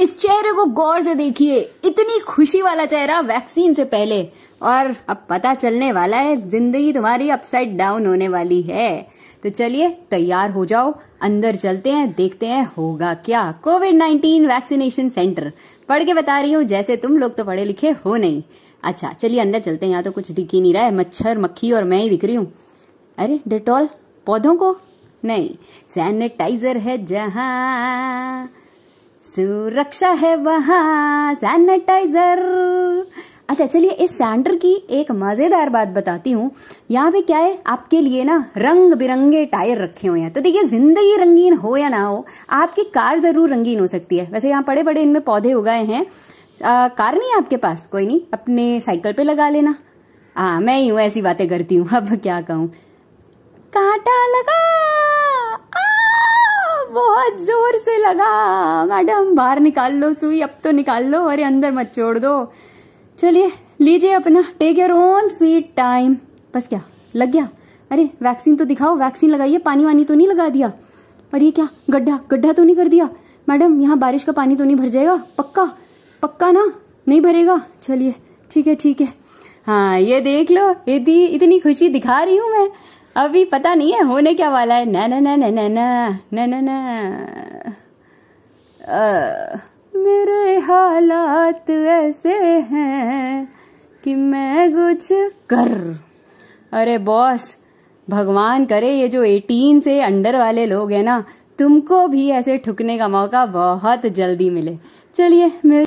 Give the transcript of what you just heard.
इस चेहरे को गौर से देखिए इतनी खुशी वाला चेहरा वैक्सीन से पहले और अब पता चलने वाला है जिंदगी तुम्हारी अपसाइड डाउन होने वाली है तो चलिए तैयार हो जाओ अंदर चलते हैं देखते हैं होगा क्या कोविड नाइन्टीन वैक्सीनेशन सेंटर पढ़ के बता रही हूँ जैसे तुम लोग तो पढ़े लिखे हो नहीं अच्छा चलिए अंदर चलते हैं यहाँ तो कुछ दिख ही नहीं रहा है मच्छर मक्खी और मैं ही दिख रही हूँ अरे डेटोल पौधों को नहीं सैनिटाइजर है जहाँ सुरक्षा है वहां सैनिटाइजर अच्छा चलिए इस सैंडर की एक मजेदार बात बताती हूँ यहाँ पे क्या है आपके लिए ना रंग बिरंगे टायर रखे हुए हैं तो देखिए जिंदगी रंगीन हो या ना हो आपकी कार जरूर रंगीन हो सकती है वैसे यहाँ बड़े बड़े इनमें पौधे उगाए हैं आ, कार नहीं है आपके पास कोई नहीं अपने साइकिल पे लगा लेना हाँ मैं ही हूँ ऐसी बातें करती हूँ अब क्या कहूँ कांटा लगा बहुत जोर से लगा मैडम बाहर निकाल लो सुई अब तो निकाल लो अरे अंदर मत छोड़ दो चलिए लीजिए अपना take your own sweet time बस क्या लग गया अरे वैक्सीन तो दिखाओ वैक्सीन लगाइए पानी वानी तो नहीं लगा दिया और ये क्या गड्ढा गड्ढा तो नहीं कर दिया मैडम यहाँ बारिश का पानी तो नहीं भर जाएगा पक्का पक्का ना नहीं भरेगा चलिए ठीक है ठीक है हाँ ये देख लो इतनी इतनी खुशी दिखा रही हूँ मैं अभी पता नहीं है होने क्या वाला है ना ना ना ना ना ना ना ना मेरे हालात ऐसे हैं कि मैं कुछ कर अरे बॉस भगवान करे ये जो 18 से अंडर वाले लोग हैं ना तुमको भी ऐसे ठुकने का मौका बहुत जल्दी मिले चलिए मिल